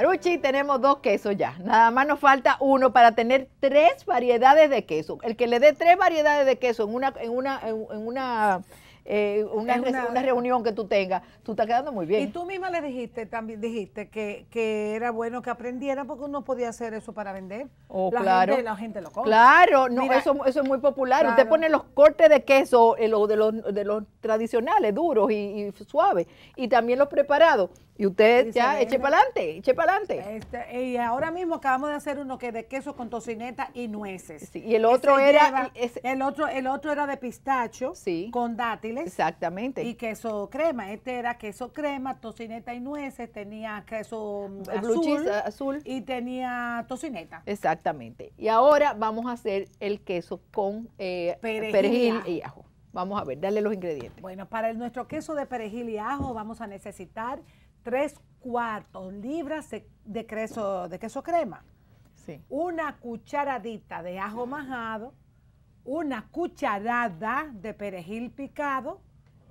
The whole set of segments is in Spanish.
Maruchi, tenemos dos quesos ya. Nada más nos falta uno para tener tres variedades de queso. El que le dé tres variedades de queso en una, en una, en eh, una una, reunión que tú tengas, tú estás quedando muy bien. Y tú misma le dijiste, también dijiste que, era bueno que aprendiera porque uno podía hacer eso para vender. Oh, la claro. Gente, la gente lo come. Claro, eso, es muy popular. Usted pone los cortes de queso, eh, de, los, de los tradicionales, duros y suaves, y también los preparados. Y usted ya, eche para adelante, eche para adelante. Este, y ahora mismo acabamos de hacer uno que de queso con tocineta y nueces. y el otro era el otro el otro era de pistacho con dátiles. Exactamente. Y queso crema, este era queso crema, tocineta y nueces, tenía queso mm, azul, y tenía tocineta. Exactamente. Y ahora vamos a hacer el queso con eh, perejil. y ajo. Vamos a ver, dale los ingredientes. Bueno, para nuestro queso de perejil y ajo vamos a necesitar tres cuartos libras de, queso crema, una cucharadita de ajo majado, una cucharada de perejil picado,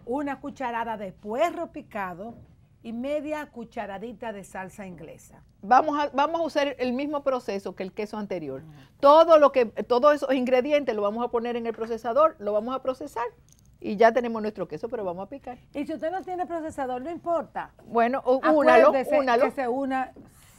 una cucharada de puerro picado y media cucharadita de salsa inglesa. Vamos a, vamos a usar el mismo proceso que el queso anterior. Todo lo que, todos esos ingredientes lo vamos a poner en el procesador, lo vamos a procesar y ya tenemos nuestro queso, pero vamos a picar. Y si usted no tiene procesador, no importa. Bueno, únalo, únalo. Que se una.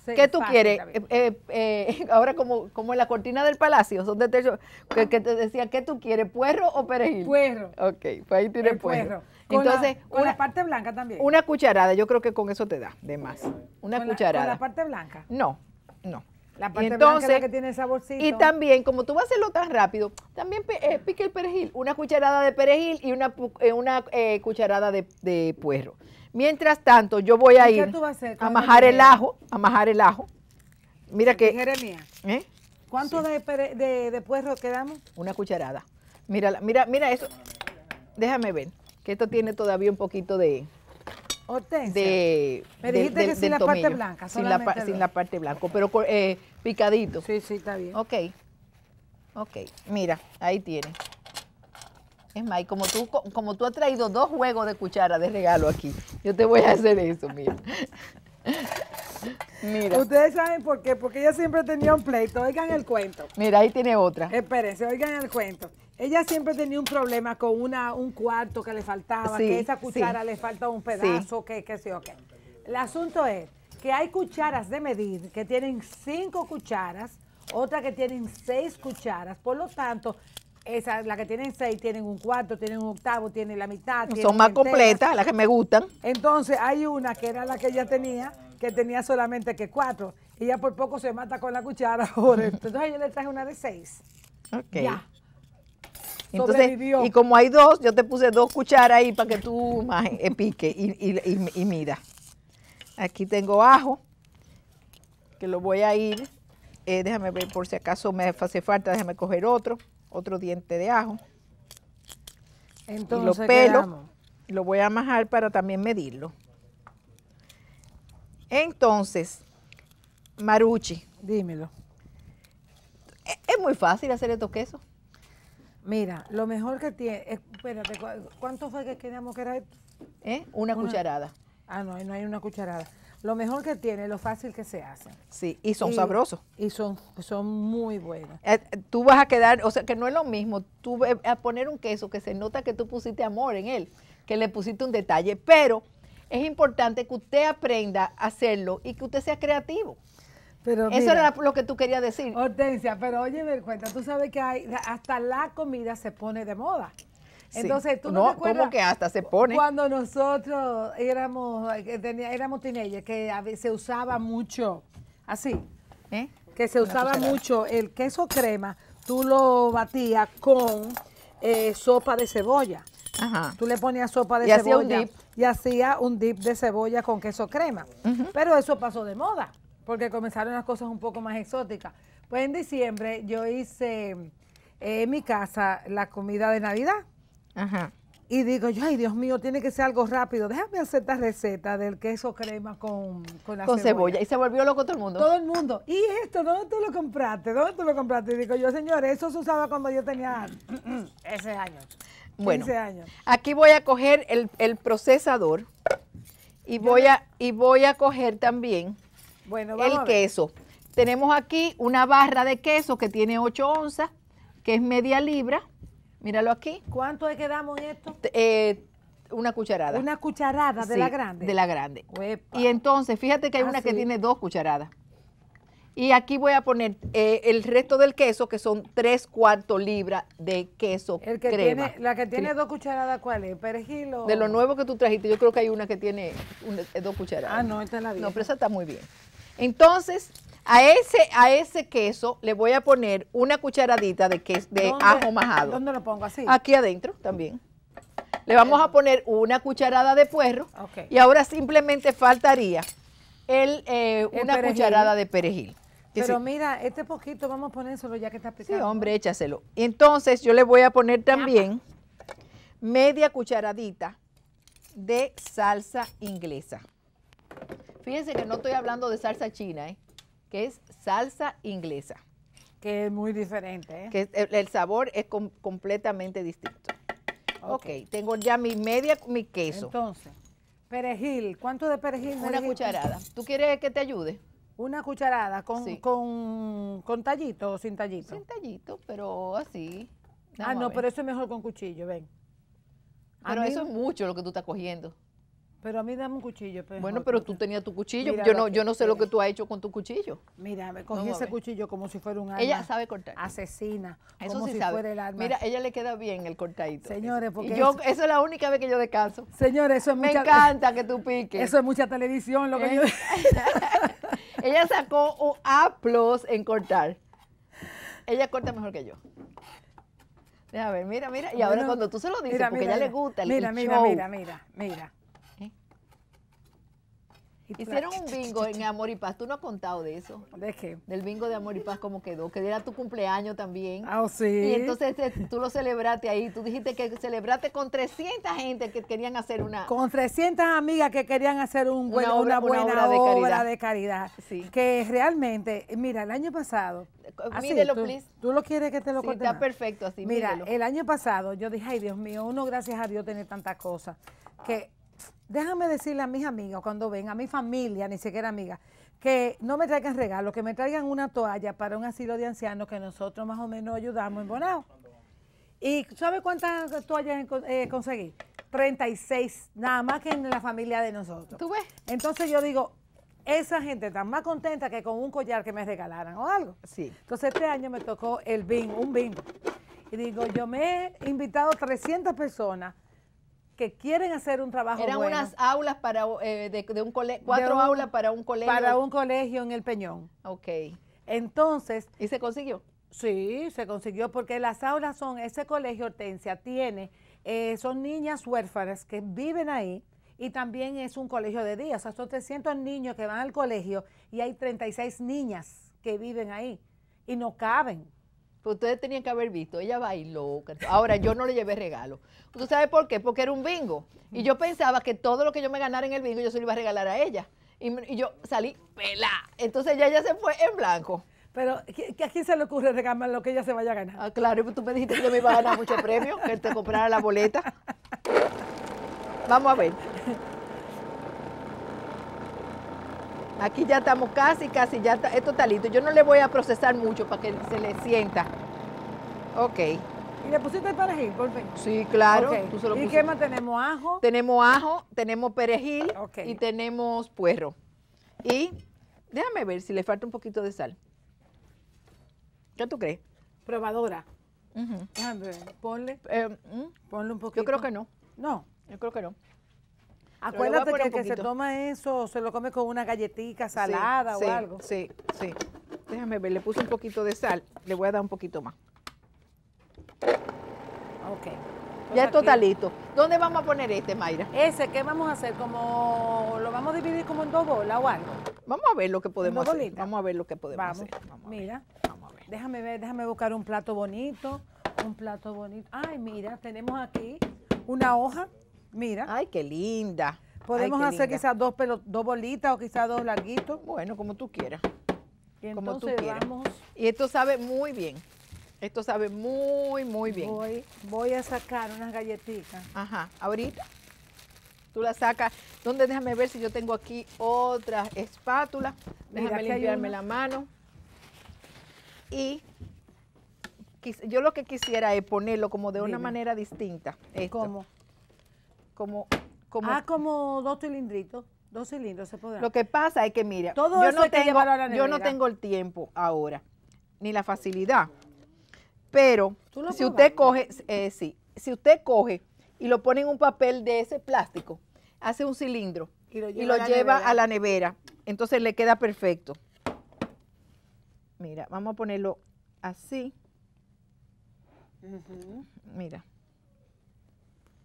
¿Qué tú quieres? Eh, eh, eh, ahora, como, como en la cortina del palacio, son de techo, que, te decía, ¿qué tú quieres, puerro o perejil? Puerro. Ok, pues ahí tiene puerro. Con Entonces, la, una, parte blanca también. Una cucharada, yo creo que con eso te da, de más. Una cucharada. la parte blanca? No, no. La parte y entonces, que tiene saborcito. Y también, como tú vas a hacerlo tan rápido, también eh, pique el perejil, una cucharada de perejil y una, eh, una eh, cucharada de, puerro. Mientras tanto, yo voy a ir a, majar el ajo, a majar el ajo. Mira que... Jeremia, ¿cuánto de, de, de, puerro quedamos? Una cucharada. Mira, mira, mira eso. Déjame ver, que esto tiene todavía un poquito de... Hortensia. Me dijiste que sin la parte blanca. Sin la, sin la, parte blanca, pero eh, picadito. Sí, sí, está bien. Ok. Ok, mira, ahí tiene. Es más, como tú, como tú has traído dos juegos de cuchara de regalo aquí, yo te voy a hacer eso, mira. Mira. Ustedes saben por qué, porque ella siempre tenía un pleito. Oigan el cuento. Mira, ahí tiene otra. Espérense, oigan el cuento. Ella siempre tenía un problema con una, un cuarto que le faltaba, que esa cuchara le falta un pedazo, que qué sé yo El asunto es que hay cucharas de medir que tienen cinco cucharas, otras que tienen seis cucharas, por lo tanto, las que tienen seis, tienen un cuarto, tienen un octavo, tienen la mitad. Son más completas, las que me gustan. Entonces hay una que era la que ella tenía, que tenía solamente que cuatro, y ya por poco se mata con la cuchara. Entonces yo le traje una de seis. Ok. Ya. Entonces, y como hay dos, yo te puse dos cucharas ahí para que tú más eh, pique y, mira. Aquí tengo ajo, que lo voy a ir. Eh, déjame ver por si acaso me hace falta, déjame coger otro, otro diente de ajo. Entonces, y lo pelo, lo voy a majar para también medirlo. Entonces, Maruchi. Dímelo. Es, es muy fácil hacer estos quesos. Mira, lo mejor que tiene, eh, espérate, ¿cuánto fue que queríamos que era esto? ¿Eh? Una, cucharada. Ah, no, no hay una cucharada. Lo mejor que tiene, lo fácil que se hace. Sí, y son sabrosos. Y son, son muy buenos. Eh, tú vas a quedar, o sea, que no es lo mismo, tú a poner un queso que se nota que tú pusiste amor en él, que le pusiste un detalle, pero es importante que usted aprenda a hacerlo y que usted sea creativo. Eso era lo que tú querías decir. Hortensia, pero oye, me cuenta, tú sabes que hay, hasta la comida se pone de moda. Entonces, tú no, no ¿cómo que hasta se pone? Cuando nosotros éramos, eh, éramos teenagers, que se usaba mucho, así, ¿Eh? que se usaba mucho el queso crema, tú lo batías con eh, sopa de cebolla. Ajá. Tú le ponías sopa de y cebolla hacía un dip. y hacía un dip de cebolla con queso crema. Pero eso pasó de moda porque comenzaron las cosas un poco más exóticas. Pues en diciembre yo hice eh, en mi casa la comida de Navidad. Ajá. Y digo yo, ay Dios mío, tiene que ser algo rápido. Déjame hacer esta receta del queso crema con, con con cebolla. Y se volvió loco todo el mundo. Todo el mundo. ¿Y esto? ¿Dónde tú lo compraste? ¿Dónde tú lo compraste? Y digo yo, señor, eso se usaba cuando yo tenía ese año. 15 años. aquí voy a coger el, procesador y voy, a, y voy a coger también el queso. Tenemos aquí una barra de queso que tiene 8 onzas, que es media libra. Míralo aquí. ¿Cuánto es quedamos damos esto? Eh, una cucharada. Una cucharada de la grande. De la grande. Y entonces, fíjate que hay una que tiene dos cucharadas. Y aquí voy a poner eh, el resto del queso, que son tres cuartos libras de queso el que crema. la que tiene dos cucharadas, ¿cuál es? ¿Perejil De lo nuevo que tú trajiste, yo creo que hay una que tiene dos cucharadas. Ah, no, esta es la vieja. No, pero esa está muy bien. Entonces, a ese, a ese queso le voy a poner una cucharadita de, queso, de ajo majado. ¿Dónde lo pongo así? Aquí adentro también. Le vamos a poner una cucharada de puerro y ahora simplemente faltaría el, eh, una cucharada de perejil. Pero mira, este poquito vamos a ponérselo ya que está picado. Sí, hombre, échaselo. Entonces yo le voy a poner también media cucharadita de salsa inglesa fíjense que no estoy hablando de salsa china, ¿eh? que es salsa inglesa. Que es muy diferente. ¿eh? Que el, sabor es completamente distinto. ok, tengo ya mi media, mi queso. Entonces, perejil, ¿cuánto de perejil? Una cucharada. ¿Tú quieres que te ayude? Una cucharada con, con, con, tallito o sin tallito. Sin tallito, pero así. ah, no, pero eso es mejor con cuchillo, ven. Pero eso es mucho lo que tú estás cogiendo. Pero a mí dame un cuchillo. Pues, bueno, pero tú tenías tu cuchillo. yo no, yo no sé lo que tú has hecho con tu cuchillo. Mira, me cogí ese cuchillo como si fuera un arma. Ella sabe cortar. Asesina. Eso como sí si sabe. fuera el Mira, ella le queda bien el cortadito. Señores, porque. yo, eso, es la única vez que yo descanso. Señores, eso es me Me encanta que tú piques. Eso es mucha televisión, lo que yo. Eh. ella sacó un A en cortar. Ella corta mejor que yo. A ver, mira, mira. Y ahora cuando tú se lo dices, porque ella le gusta el Mira, mira, mira, mira, mira. Hicieron un bingo en Amor y Paz. ¿Tú no has contado de eso? ¿De qué? Del bingo de Amor y Paz, cómo quedó. Que era tu cumpleaños también. Ah, oh, sí. Y entonces eh, tú lo celebraste ahí. Tú dijiste que celebraste con 300 gente que querían hacer una... Con 300 amigas que querían hacer un buen, una, buena una de caridad. De caridad. Sí. Que realmente, mira, el año pasado... Eh, mídelo, please. ¿Tú lo quieres que te lo sí, está perfecto así, Mira, el año pasado yo dije, ay, Dios mío, uno gracias a Dios tiene tantas cosas. Que déjame decirle a mis amigos cuando ven, a mi familia, ni siquiera amiga, que no me traigan regalos, que me traigan una toalla para un asilo de ancianos que nosotros más o menos ayudamos en Bonao. ¿Y sabes cuántas toallas eh, conseguí? 36, nada más que en la familia de nosotros. ¿Tú ves? Entonces yo digo, esa gente está más contenta que con un collar que me regalaran o algo. Sí. Entonces este año me tocó el BIM, un BIM. Y digo, yo me he invitado 300 personas que quieren hacer un trabajo Eran unas aulas para, eh, de, un colegio, cuatro aulas para un colegio. Para un colegio en El Peñón. Ok. Entonces. ¿Y se consiguió? Sí, se consiguió porque las aulas son, ese colegio Hortensia tiene, eh, son niñas huérfanas que viven ahí y también es un colegio de días, o sea, son 300 niños que van al colegio y hay 36 niñas que viven ahí y no caben. Pues ustedes tenían que haber visto, ella bailó. Ahora, yo no le llevé regalo. ¿Tú sabes por qué? Porque era un bingo. Y yo pensaba que todo lo que yo me ganara en el bingo, yo se lo iba a regalar a ella. Y, yo salí pela. Entonces ella ya se fue en blanco. Pero ¿a quién se le ocurre regalar lo que ella se vaya a ganar? Ah, claro, pues tú me dijiste que yo me iba a ganar muchos premios, que él te comprara la boleta. Vamos a ver. Aquí ya estamos casi, casi, ya está, esto está listo. Yo no le voy a procesar mucho para que se le sienta. Ok. ¿Y le pusiste el perejil, por Sí, claro. ¿Y qué más tenemos? ¿Ajo? Tenemos ajo, tenemos perejil y tenemos puerro. Y déjame ver si le falta un poquito de sal. ¿Qué tú crees? Probadora. Déjame ver, ponle. Eh, mm. ponle un poquito. Yo creo que no. No. Yo creo que no. Acuérdate que que se toma eso se lo come con una galletita salada o algo. Sí, sí. Déjame ver, le puse un poquito de sal, le voy a dar un poquito más. Ok. Ya pues es totalito. ¿Dónde vamos a poner este, Mayra? Ese, ¿qué vamos a hacer? ¿Como lo vamos a dividir como en dos bolas o algo? Vamos a ver lo que podemos hacer. Vamos a ver lo que podemos hacer. Vamos mira, Vamos a ver. déjame ver, déjame buscar un plato bonito, un plato bonito. Ay, mira, tenemos aquí una hoja Mira. Ay, qué linda. Podemos hacer quizás dos, dos bolitas o quizás dos larguitos. Bueno, como tú quieras. como tú quieras. Y esto sabe muy bien. Esto sabe muy, muy bien. Voy, a sacar unas galletitas. Ajá, ahorita. Tú la sacas. ¿Dónde? Déjame ver si yo tengo aquí otra espátula. Déjame limpiarme la mano. Y yo lo que quisiera es ponerlo como de una manera distinta. ¿Cómo? como, como ah, como dos cilindritos. Dos cilindros se podrán. Lo que pasa es que, mira, Todo yo, no tengo, yo no tengo el tiempo ahora, ni la facilidad. Pero si usted coge, eh, sí, si usted coge y lo pone en un papel de ese plástico, hace un cilindro y lo lleva, a, la nevera, entonces le queda perfecto. Mira, vamos a ponerlo así. Mira.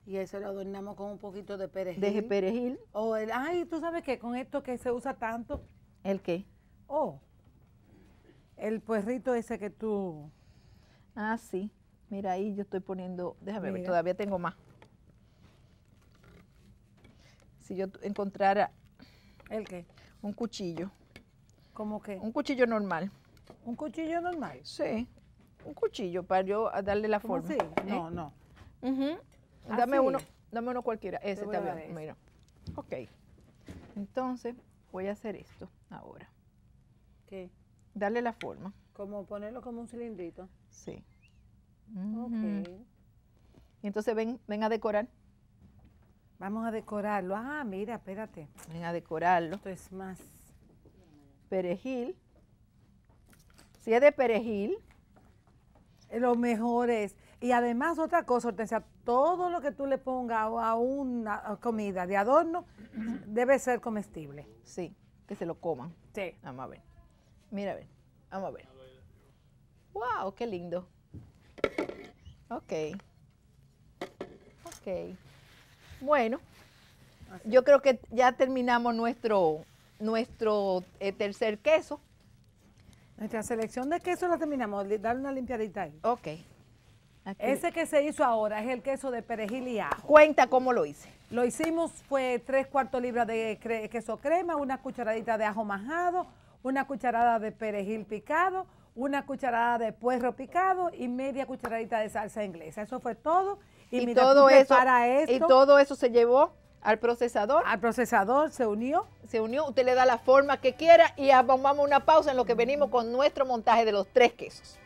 Y eso lo adornamos con un poquito de perejil. De perejil. O ay, tú sabes que con esto que se usa tanto. ¿El qué? Oh, el puerrito ese que tú. Ah, sí. Mira, ahí yo estoy poniendo, déjame ver, todavía tengo más. Si yo encontrara. ¿El qué? Un cuchillo. ¿Cómo qué? Un cuchillo normal. ¿Un cuchillo normal? Sí, un cuchillo para yo darle la forma. Sí, ¿eh? no, no. Dame uno, dame uno cualquiera. Ese está bien. Mira. Ok. Entonces, voy a hacer esto ahora. ¿Qué? Darle la forma. Como ponerlo como un cilindrito. Sí. Ok. Y entonces ven, ven a decorar. Vamos a decorarlo. Ah, mira, espérate. Ven a decorarlo. Esto es más. Perejil. Si es de perejil. Lo mejor es. Y además otra cosa, Hortensia, todo lo que tú le pongas a una comida de adorno debe ser comestible. Sí, que se lo coman. Sí. Vamos a ver. Mira, a ver. Vamos a ver. ¡Wow! ¡Qué lindo! Ok. Ok. Bueno, yo creo que ya terminamos nuestro, nuestro eh, tercer queso. Nuestra selección de queso la terminamos. Dale una limpiadita ahí. Ok. Ese que se hizo ahora es el queso de perejil y ajo. Cuenta cómo lo hice. Lo hicimos fue tres cuartos libras de queso crema, una cucharadita de ajo majado, una cucharada de perejil picado, una cucharada de puerro picado y media cucharadita de salsa inglesa. Eso fue todo. Y, todo eso y todo eso se llevó al procesador. Al procesador se unió. Se unió, usted le da la forma que quiera y vamos a una pausa en lo que venimos con nuestro montaje de los tres quesos.